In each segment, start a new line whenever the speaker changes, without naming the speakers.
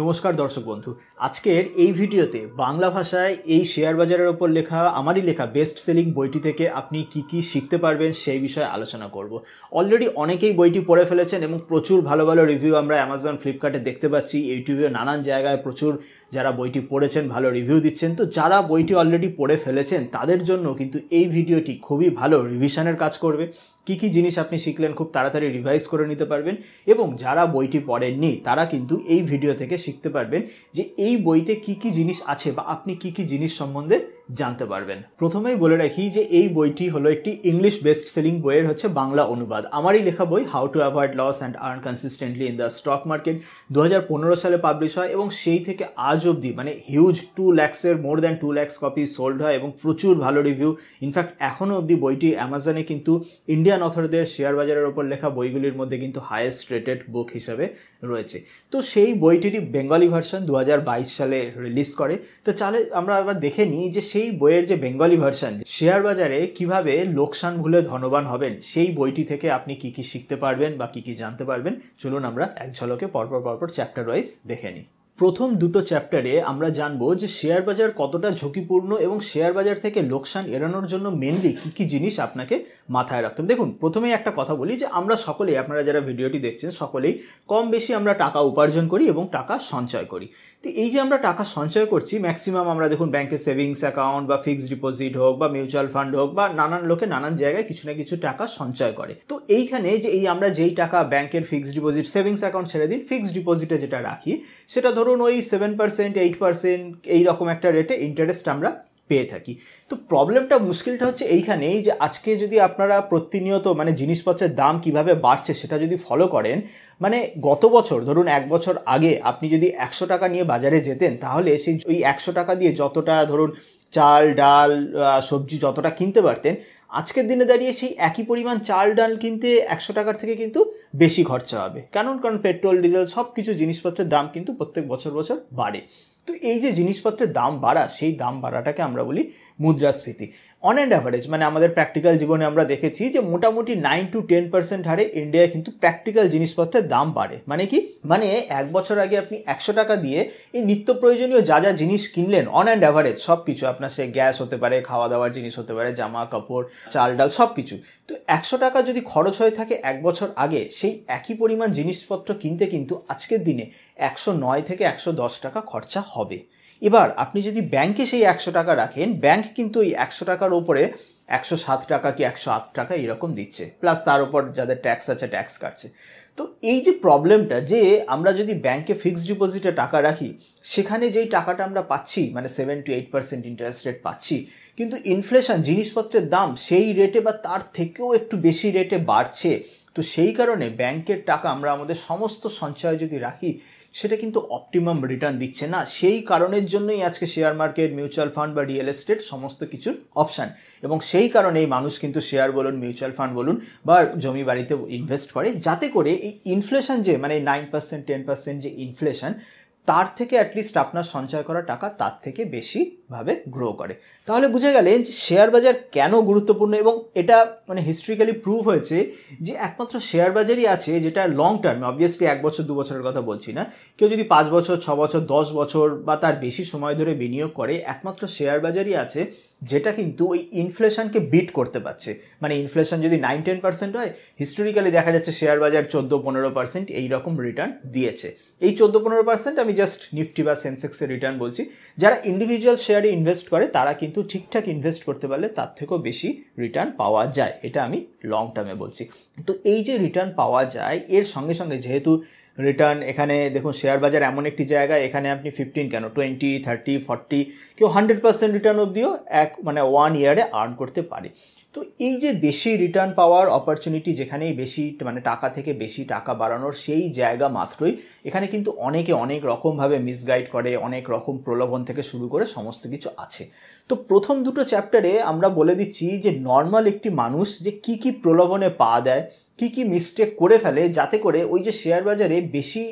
নমস্কার দর্শক বন্ধু আজকের এই ভিডিওতে বাংলা ভাষায় এই শেয়ার বাজারের ওপর লেখা আমারই লেখা বেস্ট সেলিং বইটি থেকে আপনি কি কি শিখতে পারবেন সেই বিষয়ে আলোচনা করব অলরেডি অনেকেই বইটি পড়ে ফেলেছেন এবং প্রচুর ভালো ভালো রিভিউ আমরা অ্যামাজন ফ্লিপকার্টে দেখতে পাচ্ছি ইউটিউবে নানান জায়গায় প্রচুর যারা বইটি পড়েছেন ভালো রিভিউ দিচ্ছেন তো যারা বইটি অলরেডি পড়ে ফেলেছেন তাদের জন্য কিন্তু এই ভিডিওটি খুবই ভালো রিভিশনের কাজ করবে কি কি জিনিস আপনি শিখলেন খুব তাড়াতাড়ি রিভাইজ করে নিতে পারবেন এবং যারা বইটি পড়েননি তারা কিন্তু এই ভিডিও থেকে শিখতে পারবেন যে এই বইতে কি কি জিনিস আছে বা আপনি কি কি জিনিস সম্বন্ধে জানতে পারবেন প্রথমেই বলে রাখি যে এই বইটি হলো একটি ইংলিশ বেস্ট সেলিং বইয়ের হচ্ছে বাংলা অনুবাদ আমারই লেখা বই how to avoid loss and earn consistently in the stock market দু সালে পাবলিশ হয় এবং সেই থেকে আজ অবধি মানে হিউজ টু ল্যাক্সের more than two lakhs copy sold হয় এবং প্রচুর ভালো রিভিউ ইনফ্যাক্ট এখনও অবধি বইটি অ্যামাজনে কিন্তু ইন্ডিয়ান অথরদের শেয়ার বাজারের ওপর লেখা বইগুলির মধ্যে কিন্তু হায়েস্ট রেটেড বুক হিসাবে রয়েছে তো সেই বইটিরই বেঙ্গলি ভার্সন দু সালে রিলিজ করে তো চালে আমরা আবার দেখে নিই যে সেই বইয়ের যে বেঙ্গলি ভার্সন শেয়ার বাজারে কিভাবে লোকসান ভুলে ধনবান হবেন সেই বইটি থেকে আপনি কি কি শিখতে পারবেন বা কি কি জানতে পারবেন চলুন আমরা এক ঝলকে পরপর পরপর চ্যাপ্টার ওয়াইজ দেখে নিই প্রথম দুটো চ্যাপ্টারে আমরা জানবো যে শেয়ার বাজার কতটা ঝুঁকিপূর্ণ এবং শেয়ার বাজার থেকে লোকসান এড়ানোর জন্য মেনলি কী কী জিনিস আপনাকে মাথায় রাখতে হবে দেখুন প্রথমেই একটা কথা বলি যে আমরা সকলেই আপনারা যারা ভিডিওটি দেখছেন সকলেই কম বেশি আমরা টাকা উপার্জন করি এবং টাকা সঞ্চয় করি তো এই যে আমরা টাকা সঞ্চয় করছি ম্যাক্সিমাম আমরা দেখুন ব্যাংকে সেভিংস অ্যাকাউন্ট বা ফিক্সড ডিপোজিট হোক বা মিউচুয়াল ফান্ড হোক বা নানান লোকে নানান জায়গায় কিছু না কিছু টাকা সঞ্চয় করে তো এইখানে যে এই আমরা যেই টাকা ব্যাংকের ফিক্সড ডিপোজিট সেভিংস অ্যাকাউন্ট ছেড়ে দিন ফিক্সড ডিপোজিটে যেটা রাখি সেটা ধর ধরুন ওই সেভেন পার্সেন্ট এইট পার্সেন্ট এইরকম একটা রেটে ইন্টারেস্ট আমরা পেয়ে থাকি তো প্রবলেমটা মুশকিলটা হচ্ছে এইখানেই যে আজকে যদি আপনারা প্রতিনিয়ত মানে জিনিসপত্রের দাম কিভাবে বাড়ছে সেটা যদি ফলো করেন মানে গত বছর ধরুন এক বছর আগে আপনি যদি একশো টাকা নিয়ে বাজারে যেতেন তাহলে সেই ওই একশো টাকা দিয়ে যতটা ধরুন চাল ডাল সবজি যতটা কিনতে পারতেন আজকের দিনে দাঁড়িয়ে সেই একই পরিমাণ চাল ডাল কিনতে একশো টাকার থেকে কিন্তু বেশি খরচা হবে কারণ কারণ পেট্রোল ডিজেল সব কিছু জিনিসপত্রের দাম কিন্তু প্রত্যেক বছর বছর বাড়ে তো এই যে জিনিসপত্রের দাম বাড়া সেই দাম বাড়াটাকে আমরা বলি মুদ্রাস্ফীতি অন অ্যান্ড অ্যাভারেজ মানে আমাদের প্র্যাকটিক্যাল জীবনে আমরা দেখেছি যে মোটামুটি নাইন টু টেন পার্সেন্ট হারে ইন্ডিয়ায় কিন্তু প্র্যাকটিক্যাল জিনিসপত্রের দাম বাড়ে মানে কি মানে এক বছর আগে আপনি একশো টাকা দিয়ে এই নিত্য প্রয়োজনীয় যা যা জিনিস কিনলেন অন অ্যান্ড অ্যাভারেজ সব কিছু আপনার সে গ্যাস হতে পারে খাওয়া দাওয়ার জিনিস হতে পারে জামা কাপড় চাল ডাল সব কিছু তো একশো টাকা যদি খরচ হয়ে থাকে এক বছর আগে সেই একই পরিমাণ জিনিসপত্র কিনতে কিন্তু আজকের দিনে একশো নয় থেকে একশো দশ টাকা খরচা হবে এবার আপনি যদি ব্যাংকে সেই একশো টাকা রাখেন ব্যাংক কিন্তু ওই একশো টাকার ওপরে একশো সাত টাকা কি একশো আট টাকা এরকম দিচ্ছে প্লাস তার উপর যাদের ট্যাক্স আছে ট্যাক্স কাটছে তো এই যে প্রবলেমটা যে আমরা যদি ব্যাংকে ফিক্সড ডিপোজিটে টাকা রাখি সেখানে যেই টাকাটা আমরা পাচ্ছি মানে seven to eight percent interest rate পাচ্ছি কিন্তু ইনফ্লেশন জিনিসপত্রের দাম সেই রেটে বা তার থেকেও একটু বেশি রেটে বাড়ছে তো সেই কারণে ব্যাংকের টাকা আমরা আমাদের সমস্ত সঞ্চয় যদি রাখি সেটা কিন্তু অপটিমাম রিটার্ন দিচ্ছে না সেই কারণের জন্যই আজকে শেয়ার মার্কেট মিউচুয়াল ফান্ড বা রিয়েল এস্টেট সমস্ত কিছুর অপশান এবং সেই কারণেই মানুষ কিন্তু শেয়ার বলুন মিউচুয়াল ফান্ড বলুন বা জমি বাড়িতে ইনভেস্ট করে যাতে করে এই ইনফ্লেশন যে মানে নাইন পার্সেন্ট টেন পার্সেন্ট যে ইনফ্লেশন তার থেকে অ্যাটলিস্ট আপনার সঞ্চয় করা টাকা তার থেকে বেশিভাবে গ্রো করে তাহলে বুঝে গেলেন যে শেয়ার বাজার কেন গুরুত্বপূর্ণ এবং এটা মানে হিস্ট্রিক্যালি প্রুভ হয়েছে যে একমাত্র শেয়ার বাজারই আছে যেটা লং টার্মে অবভিয়াসলি এক বছর দু বছরের কথা বলছি না কেউ যদি পাঁচ বছর ছ বছর দশ বছর বা তার বেশি সময় ধরে বিনিয়োগ করে একমাত্র শেয়ার বাজারই আছে যেটা কিন্তু ওই ইনফ্লেশনকে বিট করতে পারছে মানে ইনফ্লেশন যদি নাইন টেন পার্সেন্ট হয় হিস্টোরিক্যালি দেখা যাচ্ছে শেয়ার বাজার চোদ্দো পনেরো পার্সেন্ট এইরকম রিটার্ন দিয়েছে এই চোদ্দো পনেরো পার্সেন্ট আমি জাস্ট নিফটি বা সেন্সেক্সের রিটার্ন বলছি যারা ইন্ডিভিজুয়াল শেয়ারে ইনভেস্ট করে তারা কিন্তু ঠিকঠাক ইনভেস্ট করতে পারলে তার থেকেও বেশি রিটার্ন পাওয়া যায় এটা আমি লং টার্মে বলছি তো এই যে রিটার্ন পাওয়া যায় এর সঙ্গে সঙ্গে যেহেতু রিটার্ন এখানে দেখুন শেয়ার বাজার এমন একটি জায়গা এখানে আপনি ফিফটিন কেন টোয়েন্টি থার্টি ফর্টি কেউ হান্ড্রেড পার্সেন্ট রিটার্ন অবধিও এক মানে ওয়ান ইয়ারে আর্ন করতে পারে তো এই যে বেশি রিটার্ন পাওয়ার অপরচুনিটি যেখানেই বেশি মানে টাকা থেকে বেশি টাকা বাড়ানোর সেই জায়গা মাত্রই এখানে কিন্তু অনেকে অনেক রকমভাবে মিসগাইড করে অনেক রকম প্রলোভন থেকে শুরু করে সমস্ত কিছু আছে তো প্রথম দুটো চ্যাপ্টারে আমরা বলে দিচ্ছি যে নর্মাল একটি মানুষ যে কি কি প্রলোভনে পা দেয় কি কি মিস্টেক করে ফেলে যাতে করে ওই যে শেয়ার বাজারে বেশি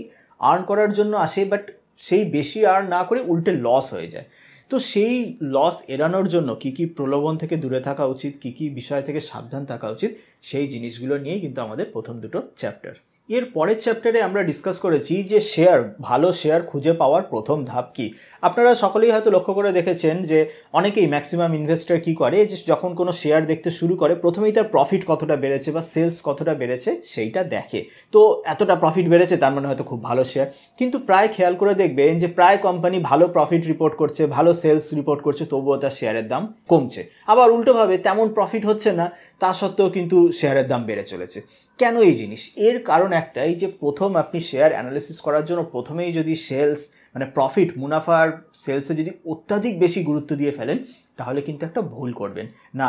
আর্ন করার জন্য আসে বাট সেই বেশি আর্ন না করে উল্টে লস হয়ে যায় তো সেই লস এড়ানোর জন্য কি কি প্রলোভন থেকে দূরে থাকা উচিত কি কি বিষয় থেকে সাবধান থাকা উচিত সেই জিনিসগুলো নিয়েই কিন্তু আমাদের প্রথম দুটো চ্যাপ্টার এর পরের চ্যাপ্টারে আমরা ডিসকাস করেছি যে শেয়ার ভালো শেয়ার খুঁজে পাওয়ার প্রথম ধাপ কি আপনারা সকলেই হয়তো লক্ষ্য করে দেখেছেন যে অনেকেই ম্যাক্সিমাম ইনভেস্টার কি করে যে যখন কোনো শেয়ার দেখতে শুরু করে প্রথমেই তার প্রফিট কতটা বেড়েছে বা সেলস কতটা বেড়েছে সেইটা দেখে তো এতটা প্রফিট বেড়েছে তার মানে হয়তো খুব ভালো শেয়ার কিন্তু প্রায় খেয়াল করে দেখবেন যে প্রায় কোম্পানি ভালো প্রফিট রিপোর্ট করছে ভালো সেলস রিপোর্ট করছে তবুও তার শেয়ারের দাম কমছে আবার উল্টোভাবে তেমন প্রফিট হচ্ছে না তা সত্ত্বেও কিন্তু শেয়ারের দাম বেড়ে চলেছে কেন এই জিনিস এর কারণ একটাই যে প্রথম আপনি শেয়ার অ্যানালিসিস করার জন্য প্রথমেই যদি সেলস মানে প্রফিট মুনাফার সেলসে যদি অত্যাধিক বেশি গুরুত্ব দিয়ে ফেলেন তাহলে কিন্তু একটা ভুল করবেন না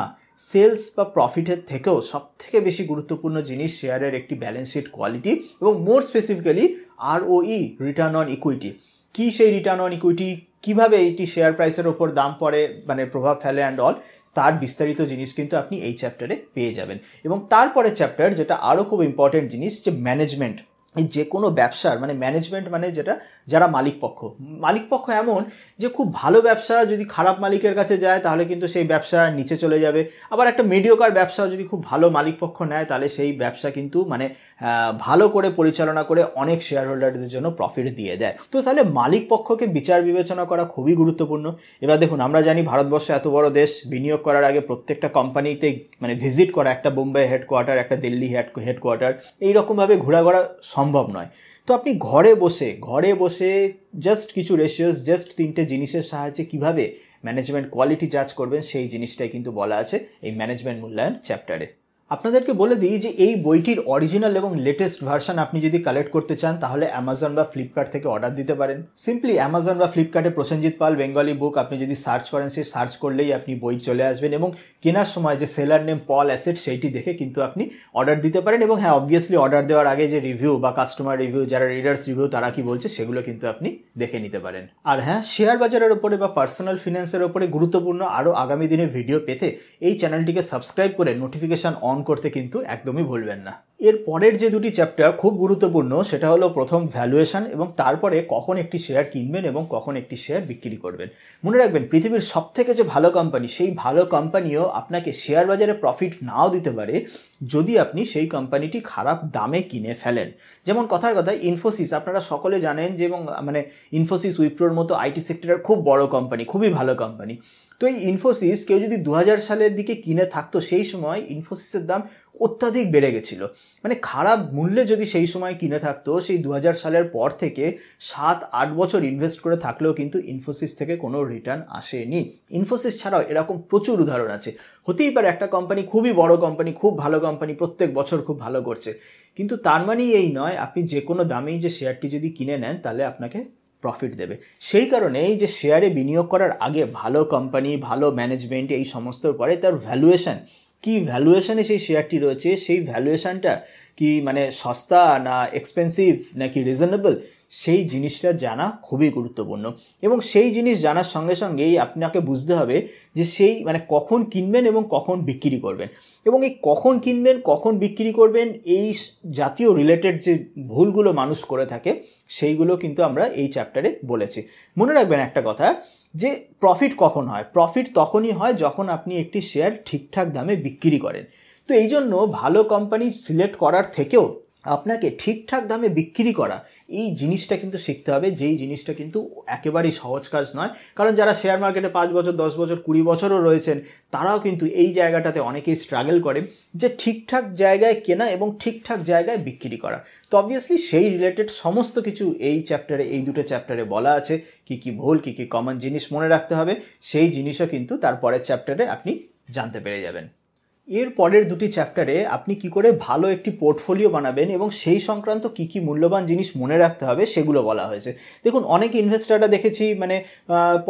সেলস বা প্রফিটের থেকেও সব থেকে বেশি গুরুত্বপূর্ণ জিনিস শেয়ারের একটি ব্যালেন্স শিট কোয়ালিটি এবং মোর স্পেসিফিক্যালি আর ওই রিটার্ন অন ইকুইটি কী সেই রিটার্ন অন ইকুইটি কীভাবে এটি শেয়ার প্রাইসের ওপর দাম পড়ে মানে প্রভাব ফেলে অ্যান্ড অল তার বিস্তারিত জিনিস কিন্তু আপনি এই চ্যাপ্টারে পেয়ে যাবেন এবং তারপরে চ্যাপ্টার যেটা আরও খুব ইম্পর্টেন্ট জিনিস যে ম্যানেজমেন্ট যে কোনো ব্যবসার মানে ম্যানেজমেন্ট মানে যেটা যারা মালিক পক্ষ মালিক পক্ষ এমন যে খুব ভালো ব্যবসা যদি খারাপ মালিকের কাছে যায় তাহলে কিন্তু সেই ব্যবসা নিচে চলে যাবে আবার একটা মিডিওকার ব্যবসা যদি খুব ভালো মালিক পক্ষ নেয় তাহলে সেই ব্যবসা কিন্তু মানে ভালো করে পরিচালনা করে অনেক শেয়ার হোল্ডারদের জন্য প্রফিট দিয়ে দেয় তো তাহলে মালিক পক্ষকে বিচার বিবেচনা করা খুবই গুরুত্বপূর্ণ এবার দেখুন আমরা জানি ভারতবর্ষ এত বড় দেশ বিনিয়োগ করার আগে প্রত্যেকটা কোম্পানিতে মানে ভিজিট করা একটা বোম্বে হেডকোয়ার্টার একটা দিল্লি হেড হেডকোয়ার্টার এইরকমভাবে ঘোরাঘোরা সম্ভব নয় তো আপনি ঘরে বসে ঘরে বসে জাস্ট কিছু রেশিওস জাস্ট তিনটে জিনিসের সাহায্যে কিভাবে ম্যানেজমেন্ট কোয়ালিটি জাজ করবেন সেই জিনিসটাই কিন্তু বলা আছে এই ম্যানেজমেন্ট মূল্যায়ন চ্যাপ্টারে আপনাদেরকে বলে দিই যে এই বইটির অরিজিনাল এবং লেটেস্ট ভার্সান আপনি যদি কালেক্ট করতে চান তাহলে অ্যামাজন বা ফ্লিপকার্ট থেকে অর্ডার দিতে পারেন সিম্পলি অ্যামাজন বা ফ্লিপকার্টে প্রসেনজিৎ পাল বেঙ্গলি বুক আপনি যদি সার্চ করেন সে সার্চ করলেই আপনি বই চলে আসবেন এবং কেনার সময় যে সেলার নেম পল অ্যাসেট সেইটি দেখে কিন্তু আপনি অর্ডার দিতে পারেন এবং হ্যাঁ অবভিয়াসলি অর্ডার দেওয়ার আগে যে রিভিউ বা কাস্টমার রিভিউ যারা রিডার্স রিভিউ তারা কি বলছে সেগুলো কিন্তু আপনি দেখে নিতে পারেন আর হ্যাঁ শেয়ার বাজারের ওপরে বা পার্সোনাল ফিনান্সের ওপরে গুরুত্বপূর্ণ আরও আগামী দিনে ভিডিও পেতে এই চ্যানেলটিকে সাবস্ক্রাইব করে নোটিফিকেশান অন করতে কিন্তু একদমই ভুলবেন না এর পরের যে দুটি চ্যাপ্টার খুব গুরুত্বপূর্ণ সেটা হলো প্রথম ভ্যালুয়েশন এবং তারপরে কখন একটি শেয়ার কিনবেন এবং কখন একটি শেয়ার বিক্রি করবেন মনে রাখবেন পৃথিবীর সব থেকে যে ভালো কোম্পানি সেই ভালো কোম্পানিও আপনাকে শেয়ার বাজারে প্রফিট নাও দিতে পারে যদি আপনি সেই কোম্পানিটি খারাপ দামে কিনে ফেলেন যেমন কথার কথা ইনফোসিস আপনারা সকলে জানেন যে এবং মানে ইনফোসিস উইপ্রোর মতো আইটি সেক্টরের খুব বড় কোম্পানি খুবই ভালো কোম্পানি তো এই ইনফোসিস কেউ যদি দু সালের দিকে কিনে থাকতো সেই সময় ইনফোসিসের দাম অত্যাধিক বেড়ে গেছিল মানে খারাপ মূল্যে যদি সেই সময় কিনে থাকতো সেই দু সালের পর থেকে সাত আট বছর ইনভেস্ট করে থাকলেও কিন্তু ইনফোসিস থেকে কোনো রিটার্ন আসেনি ইনফোসিস ছাড়াও এরকম প্রচুর উদাহরণ আছে হতেই পারে একটা কোম্পানি খুবই বড় কোম্পানি খুব ভালো কোম্পানি প্রত্যেক বছর খুব ভালো করছে কিন্তু তার মানেই এই নয় আপনি যে কোনো দামেই যে শেয়ারটি যদি কিনে নেন তাহলে আপনাকে প্রফিট দেবে সেই কারণে এই যে শেয়ারে বিনিয়োগ করার আগে ভালো কোম্পানি ভালো ম্যানেজমেন্ট এই সমস্তর পরে তার ভ্যালুয়েশন কি ভ্যালুয়েশনে সেই শেয়ারটি রয়েছে সেই ভ্যালুয়েশনটা কি মানে সস্তা না এক্সপেন্সিভ নাকি রিজনেবল সেই জিনিসটা জানা খুবই গুরুত্বপূর্ণ এবং সেই জিনিস জানার সঙ্গে সঙ্গেই আপনাকে বুঝতে হবে যে সেই মানে কখন কিনবেন এবং কখন বিক্রি করবেন এবং এই কখন কিনবেন কখন বিক্রি করবেন এই জাতীয় রিলেটেড যে ভুলগুলো মানুষ করে থাকে সেইগুলো কিন্তু আমরা এই চ্যাপ্টারে বলেছি মনে রাখবেন একটা কথা যে প্রফিট কখন হয় প্রফিট তখনই হয় যখন আপনি একটি শেয়ার ঠিকঠাক দামে বিক্রি করেন তো এই জন্য ভালো কোম্পানি সিলেক্ট করার থেকেও আপনাকে ঠিকঠাক দামে বিক্রি করা এই জিনিসটা কিন্তু শিখতে হবে যেই জিনিসটা কিন্তু একেবারেই সহজ কাজ নয় কারণ যারা শেয়ার মার্কেটে পাঁচ বছর দশ বছর কুড়ি বছরও রয়েছেন তারাও কিন্তু এই জায়গাটাতে অনেকেই স্ট্রাগল করে যে ঠিকঠাক জায়গায় কেনা এবং ঠিকঠাক জায়গায় বিক্রি করা তো অবভিয়াসলি সেই রিলেটেড সমস্ত কিছু এই চ্যাপ্টারে এই দুটো চ্যাপ্টারে বলা আছে কি কি ভুল কি কি কমন জিনিস মনে রাখতে হবে সেই জিনিসও কিন্তু তারপরের চ্যাপ্টারে আপনি জানতে পেরে যাবেন এর পরের দুটি চ্যাপ্টারে আপনি কি করে ভালো একটি পোর্টফোলিও বানাবেন এবং সেই সংক্রান্ত কি কি মূল্যবান জিনিস মনে রাখতে হবে সেগুলো বলা হয়েছে দেখুন অনেক ইনভেস্টাররা দেখেছি মানে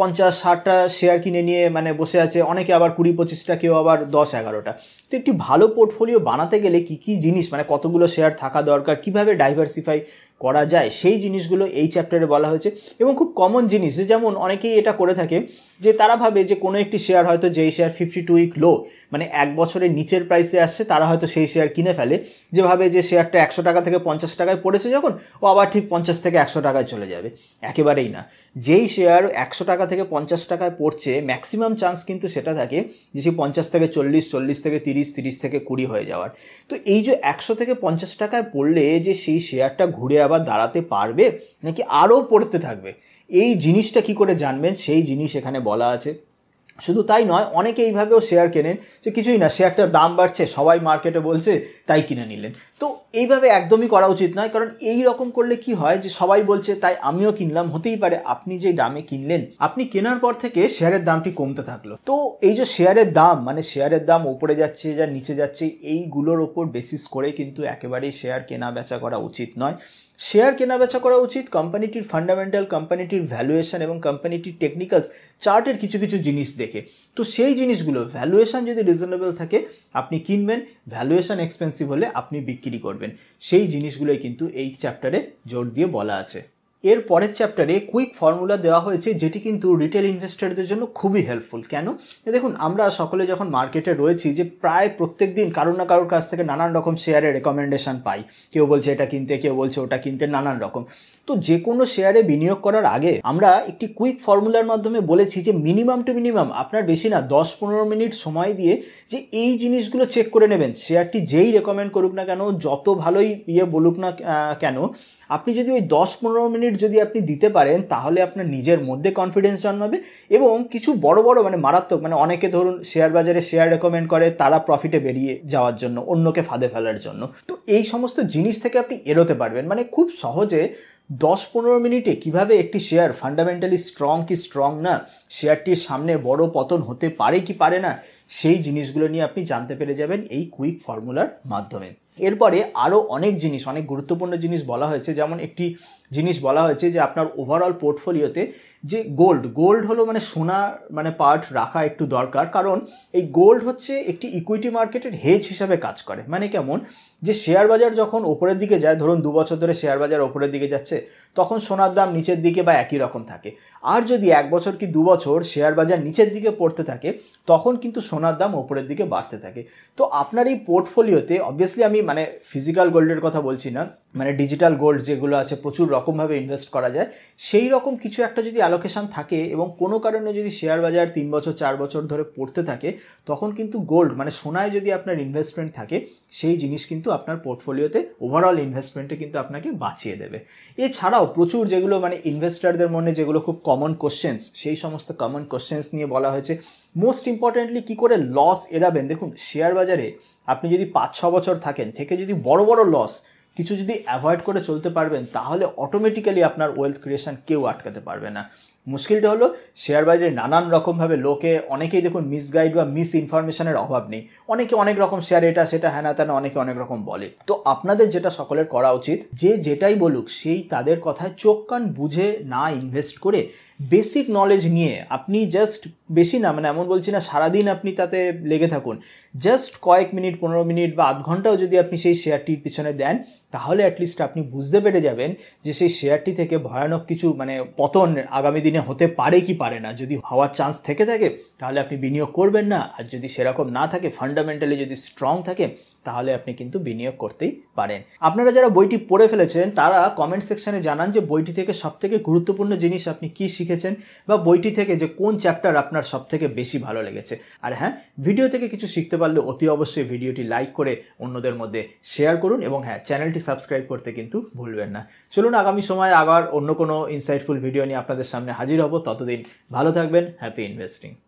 পঞ্চাশ ষাটটা শেয়ার কিনে নিয়ে মানে বসে আছে অনেকে আবার কুড়ি পঁচিশটা কেউ আবার দশ এগারোটা তো একটি ভালো পোর্টফোলিও বানাতে গেলে কি কি জিনিস মানে কতগুলো শেয়ার থাকা দরকার কিভাবে ডাইভার্সিফাই করা যায় সেই জিনিসগুলো এই চ্যাপ্টারে বলা হয়েছে এবং খুব কমন জিনিস যেমন অনেকেই এটা করে থাকে যে তারা ভাবে যে কোনো একটি শেয়ার হয়তো যেই share fifty two week low মানে এক বছরের নিচের প্রাইসে আসছে তারা হয়তো সেই শেয়ার কিনে ফেলে যেভাবে যে শেয়ারটা একশো টাকা থেকে পঞ্চাশ টাকায় পড়েছে যখন ও আবার ঠিক পঞ্চাশ থেকে একশো টাকায় চলে যাবে একেবারেই না যেই শেয়ার একশো টাকা থেকে পঞ্চাশ টাকায় পড়ছে ম্যাক্সিমাম চান্স কিন্তু সেটা থাকে যে সে পঞ্চাশ থেকে চল্লিশ চল্লিশ থেকে তিরিশ তিরিশ থেকে কুড়ি হয়ে যাওয়ার তো এই যে একশো থেকে পঞ্চাশ টাকায় পড়লে যে সেই শেয়ারটা ঘুরে আবার দাঁড়াতে পারবে নাকি আরও পড়তে থাকবে এই জিনিসটা কি করে জানবেন সেই জিনিস এখানে বলা আছে শুধু তাই নয় অনেকে এইভাবেও শেয়ার কেনেন যে কিছুই না শেয়ারটার দাম বাড়ছে সবাই মার্কেটে বলছে তাই কিনে নিলেন তো এইভাবে একদমই করা উচিত নয় কারণ এই রকম করলে কি হয় যে সবাই বলছে তাই আমিও কিনলাম হতেই পারে আপনি যে দামে কিনলেন আপনি কেনার পর থেকে শেয়ারের দামটি কমতে থাকলো তো এই যে শেয়ারের দাম মানে শেয়ারের দাম উপরে যাচ্ছে যা নিচে যাচ্ছে এইগুলোর ওপর বেসিস করে কিন্তু একেবারেই শেয়ার কেনা বেচা করা উচিত নয় শেয়ার কেনাবেচা করা উচিত কোম্পানিটির ফান্ডামেন্টাল কোম্পানিটির ভ্যালুয়েশন এবং কোম্পানিটির টেকনিক্যালস চার্টের কিছু কিছু জিনিস দেখে তো সেই জিনিসগুলো ভ্যালুয়েশন যদি রিজনেবল থাকে আপনি কিনবেন ভ্যালুয়েশন এক্সপেন্সিভ হলে আপনি বিক্রি করবেন সেই জিনিসগুলোই কিন্তু এই চ্যাপ্টারে জোর দিয়ে বলা আছে এর পরের চ্যাপ্টারে কুইক ফর্মুলা দেওয়া হয়েছে যেটি কিন্তু রিটেল ইনভেস্টারদের জন্য খুবই হেল্পফুল কেন দেখুন আমরা সকলে যখন মার্কেটে রয়েছি যে প্রায় প্রত্যেক দিন কারোর না কারোর কাছ থেকে নানান রকম শেয়ারের রেকমেন্ডেশন পাই কেউ বলছে এটা কিনতে কেউ বলছে ওটা কিনতে নানান রকম তো যে কোনো শেয়ারে বিনিয়োগ করার আগে আমরা একটি কুইক ফর্মুলার মাধ্যমে বলেছি যে মিনিমাম টু মিনিমাম আপনার বেশি না দশ পনেরো মিনিট সময় দিয়ে যে এই জিনিসগুলো চেক করে নেবেন শেয়ারটি যেই রেকমেন্ড করুক না কেন যত ভালোই ইয়ে বলুক না কেন আপনি যদি ওই দশ পনেরো মিনিট যদি আপনি দিতে পারেন তাহলে আপনার নিজের মধ্যে কনফিডেন্স জন্মাবে এবং কিছু বড় বড় মানে মারাত্মক মানে অনেকে ধরুন শেয়ার বাজারে শেয়ার রেকমেন্ড করে তারা প্রফিটে বেরিয়ে যাওয়ার জন্য অন্যকে ফাঁদে ফেলার জন্য তো এই সমস্ত জিনিস থেকে আপনি এড়োতে পারবেন মানে খুব সহজে দশ পনেরো মিনিটে কিভাবে একটি শেয়ার ফান্ডামেন্টালি স্ট্রং কি স্ট্রং না শেয়ারটির সামনে বড় পতন হতে পারে কি পারে না সেই জিনিসগুলো নিয়ে আপনি জানতে পেরে যাবেন এই কুইক ফর্মুলার মাধ্যমে এরপরে আরও অনেক জিনিস অনেক গুরুত্বপূর্ণ জিনিস বলা হয়েছে যেমন একটি জিনিস বলা হয়েছে যে আপনার ওভারঅল পোর্টফোলিওতে যে গোল্ড গোল্ড হলো মানে সোনা মানে পার্ট রাখা একটু দরকার কারণ এই গোল্ড হচ্ছে একটি ইকুইটি মার্কেটের হেজ হিসাবে কাজ করে মানে কেমন যে শেয়ার বাজার যখন ওপরের দিকে যায় ধরুন দু বছর ধরে শেয়ার বাজার ওপরের দিকে যাচ্ছে তখন সোনার দাম নিচের দিকে বা একই রকম থাকে আর যদি এক বছর কি দু বছর শেয়ার বাজার নিচের দিকে পড়তে থাকে তখন কিন্তু সোনার দাম ওপরের দিকে বাড়তে থাকে তো আপনার এই পোর্টফোলিওতে অবভিয়াসলি আমি মানে ফিজিক্যাল গোল্ডের কথা বলছি না মানে ডিজিটাল গোল্ড যেগুলো আছে প্রচুর রকমভাবে ইনভেস্ট করা যায় সেই রকম কিছু একটা যদি অ্যালোকেশান থাকে এবং কোনো কারণে যদি শেয়ার বাজার তিন বছর চার বছর ধরে পড়তে থাকে তখন কিন্তু গোল্ড মানে সোনায় যদি আপনার ইনভেস্টমেন্ট থাকে সেই জিনিস কিন্তু আপনার পোর্টফোলিওতে ওভারঅল ইনভেস্টমেন্টে কিন্তু আপনাকে বাঁচিয়ে দেবে এছাড়াও প্রচুর যেগুলো মানে ইনভেস্টারদের মনে যেগুলো খুব কমন কোশ্চেন্স সেই সমস্ত কমন কোশ্চেন্স নিয়ে বলা হয়েছে মোস্ট ইম্পর্ট্যান্টলি কী করে লস এড়াবেন দেখুন শেয়ার বাজারে আপনি যদি পাঁচ ছ বছর থাকেন থেকে যদি বড় বড় লস কিছু যদি অ্যাভয়েড করে চলতে পারবেন তাহলে অটোমেটিক্যালি আপনার ওয়েলথ ক্রিয়েশন কেউ আটকাতে পারবে না মুশকিলটা হলো শেয়ার বাজারে নানান রকমভাবে লোকে অনেকেই দেখুন মিসগাইড বা মিস ইনফরমেশনের অভাব নেই অনেকে অনেক রকম শেয়ার এটা সেটা হ্যানা তেনা অনেকে অনেক রকম বলে তো আপনাদের যেটা সকলের করা উচিত যে যেটাই বলুক সেই তাদের কথায় চোখ কান বুঝে না ইনভেস্ট করে বেসিক নলেজ নিয়ে আপনি জাস্ট বেশি না মানে এমন বলছি না সারাদিন আপনি তাতে লেগে থাকুন জাস্ট কয়েক মিনিট পনেরো মিনিট বা আধ ঘন্টাও যদি আপনি সেই শেয়ারটির পিছনে দেন তাহলে অ্যাটলিস্ট আপনি বুঝতে পেরে যাবেন যে সেই শেয়ারটি থেকে ভয়ানক কিছু মানে পতন আগামী দিনে হতে পারে কি পারে না যদি হওয়ার চান্স থেকে থাকে তাহলে আপনি বিনিয়োগ করবেন না আর যদি সেরকম না থাকে ফান্ডামেন্টালি যদি স্ট্রং থাকে তাহলে আপনি কিন্তু বিনিয়োগ করতেই পারেন আপনারা যারা বইটি পড়ে ফেলেছেন তারা কমেন্ট সেকশানে জানান যে বইটি থেকে সবথেকে গুরুত্বপূর্ণ জিনিস আপনি কি শিখেছেন বা বইটি থেকে যে কোন চ্যাপ্টার আপনার সবথেকে বেশি ভালো লেগেছে আর হ্যাঁ ভিডিও থেকে কিছু শিখতে পারলে অতি অবশ্যই ভিডিওটি লাইক করে অন্যদের মধ্যে শেয়ার করুন এবং হ্যাঁ চ্যানেলটি সাবস্ক্রাইব করতে কিন্তু ভুলবেন না চলুন আগামী সময়ে আবার অন্য কোনো ইনসাইটফুল ভিডিও নিয়ে আপনাদের সামনে হাজির হব ততদিন ভালো থাকবেন হ্যাপি ইনভেস্টিং